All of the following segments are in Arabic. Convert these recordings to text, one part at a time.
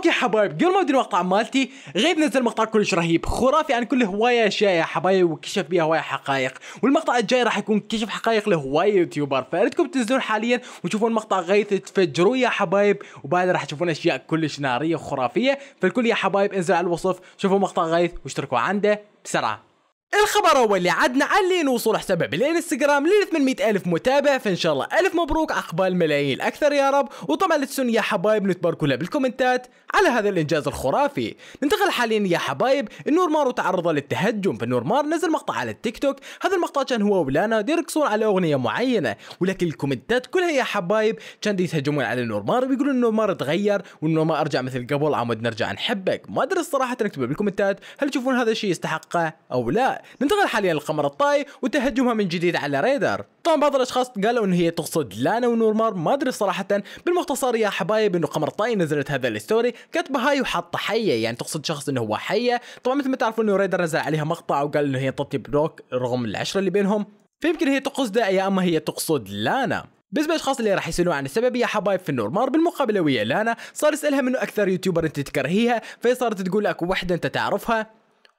اوكي حبايب قبل ما ابدي المقطع مالتي غيب نزل مقطع كلش رهيب خرافي عن كل هوايه اشياء يا حبايب وكشف بيها هوايه حقائق والمقطع الجاي راح يكون كشف حقائق لهوايه يوتيوبر فاريتكم تنزلون حاليا وتشوفون مقطع غيث تفجروه يا حبايب وبعدها راح تشوفون اشياء كلش ناريه وخرافيه فالكل يا حبايب انزل على الوصف شوفوا مقطع غيث واشتركوا عنده بسرعه الخبر هو اللي عدنا على نوصل حسابه بالانستغرام ل 800 الف متابع فان شاء الله الف مبروك عقبال ملايين اكثر يا رب وطبعا لا تنسون يا حبايب نتباركوا لها بالكومنتات على هذا الانجاز الخرافي ننتقل حاليا يا حبايب النور مارو تعرض للتهجم فنور مار نزل مقطع على التيك توك هذا المقطع كان هو ولانا ديركسون على اغنيه معينه ولكن الكومنتات كلها يا حبايب كان يتهجمون على نور مار ويقولون انه مار تغير وانه ما ارجع مثل قبل عمود نرجع نحبك ما ادري الصراحه نكتبوا بالكومنتات هل تشوفون هذا الشيء يستحقه او لا ننتقل حاليا للقمر الطاي وتهجمها من جديد على ريدر طبعا بعض الأشخاص قالوا أن هي تقصد لانا ونورمار ما أدري صراحة بالمختصر يا حبايب أنه قمر الطاي نزلت هذا الستوري كاتبه هاي وحاطة حية يعني تقصد شخص أنه هو حية طبعا مثل ما تعرفون أنه ريدر نزل عليها مقطع وقال أنه هي تطي بروك رغم العشرة اللي بينهم فيمكن هي تقصده يا اما هي تقصد لانا بالنسبه للاشخاص اللي راح يسالون عن السبب يا حبايب في النورمار بالمقابله ويا لانا صار يسالها منه اكثر يوتيوبر انت تكرهيها فهي صارت تقول لك وحده انت تعرفها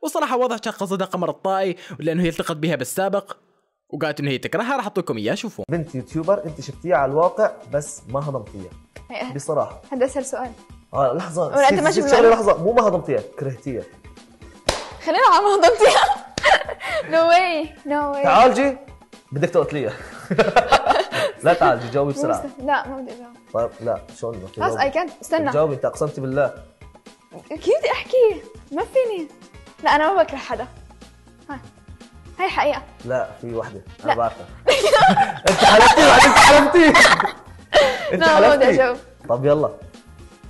وصراحه واضح كان قصدها قمر الطائي لانه هي التقت بها بالسابق وقالت انه هي تكرهها راح اعطيكم اياه شوفوا بنت يوتيوبر انت شفتيها على الواقع بس ما هضمتيها إيه. بصراحه هذا اسهل سؤال اه لحظه انت ما شفتيها لحظه مو ما هضمتيها كرهتيها خلينا على ما هضمتيها نو واي نو واي تعالجي بدك تقتليها لا تعالجي جاوبي بسرعه لا ما بدي اجاوب طيب لا شلون خلاص اي كانت استنى جاوبي انت اقسمتي بالله كيف بدي احكي ما فيني لا انا ما بكره حدا هاي حقيقه لا في وحده انا بعرفها انت حلفتي بعدين حلفتي انت حلفتي طب يلا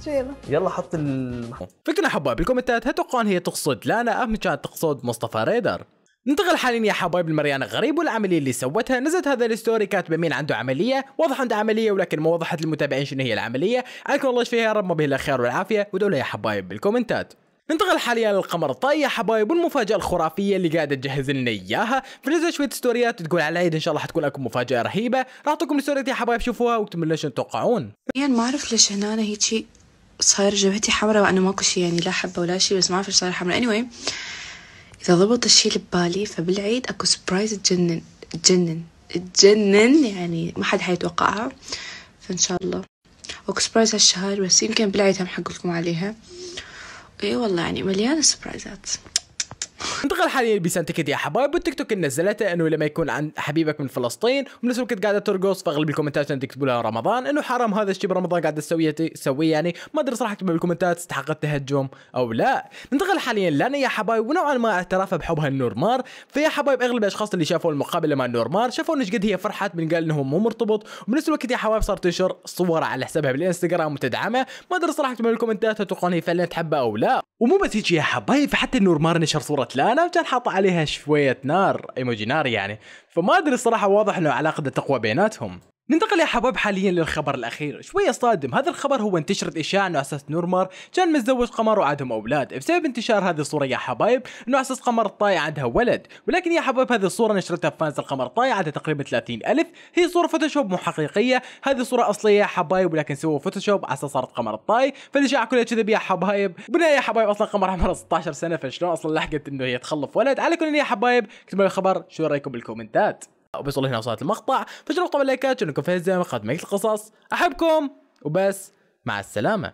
شو يلا يلا حط ال فكنا حبايب بالكومنتات هل تتوقعون هي تقصد لانا ام كانت تقصد مصطفى ريدر ننتقل حاليا يا حبايب لمريانا غريب والعمليه اللي سوتها نزلت هذا الستوري كاتبه مين عنده عمليه واضح عنده عمليه ولكن ما وضحت للمتابعين شنو هي العمليه عليكم الله يشفيها يا رب ما به الا خير والعافيه ودولها يا حبايب بالكومنتات ننتقل حاليا للقمر الطائي يا حبايب والمفاجاه الخرافيه اللي قاعده تجهز لنا اياها فنزل شويه ستوريات تقول على العيد ان شاء الله حتكون لكم مفاجاه رهيبه راح اعطيكم الستوريات يا حبايب شوفوها واكتبوا لنا شنو تتوقعون يعني ما اعرف ليش هنا أنا هيجي صاير جبهتي حمراء وانا ماكو شيء يعني لا حبه ولا شيء بس ما اعرف ليش صاير حمراء anyway اذا ضبط الشيء اللي ببالي فبالعيد اكو سبرايز تجنن تجنن تجنن يعني ما حد حيتوقعها فان شاء الله اكو سبرايز هالشهر بس يمكن بالعيد هم حقول لكم عليها ايوه والله يعني مليانة سبرايزات انتقل حاليا بسنتكت يا حبايب والتيك توك نزلته انه لما يكون عند حبيبك من فلسطين وبنفس الوقت قاعده ترقص فاغلب الكومنتات اللي تكتبوا لها رمضان انه حرام هذا الشيء برمضان قاعده تسويه تسويه يعني ما ادري صراحه اكتبوا بالكومنتات تستحق التهجم او لا انتقل حاليا لنا يا حبايب ونوعا ما اعترافها بحبها النورمار فيا حبايب اغلب الاشخاص اللي شافوا المقابله مع النورمار شافوا ايش قد هي فرحت من قال انه مو مرتبط وبنفس الوقت يا حبايب صار تنشر صور على حسابها بالانستغرام وتدعمه ما ادري صراحه اكتبوا بالكومنتات اتوقع هي فعلا تحبه او لا ومو بس هيك يا حبايب فحتى النورمار نشر صوره لا انا كان حاط عليها شويه نار ايموجي نار يعني فما ادري الصراحه واضح انه علاقه تقوى بيناتهم ننتقل يا حباب حاليا للخبر الاخير شويه صادم هذا الخبر هو انتشرت اشاعه انه اساس نورمر كان متزوج قمر وعندهم اولاد بسبب انتشار هذه الصوره يا حبايب انه اساس قمر الطايع عندها ولد ولكن يا حبايب هذه الصوره نشرتها فانز القمر الطايع عندها تقريبا 30 الف هي صوره فوتوشوب مو حقيقيه هذه صوره اصليه يا حبايب ولكن سووا فوتوشوب عسى صارت قمر الطاي فالاشاعه كلها كذب يا حبايب بنا يا حبايب اصلا قمر عمرها 16 سنه فشلون اصلا لحقت انه هي تخلف ولد على كل يا حبايب اكتبوا الخبر شو رايكم بالكومنتات وبيصل هنا وصلت المقطع فشنو طبعا لايكات شنو كفايه زي ما قد القصص احبكم وبس مع السلامه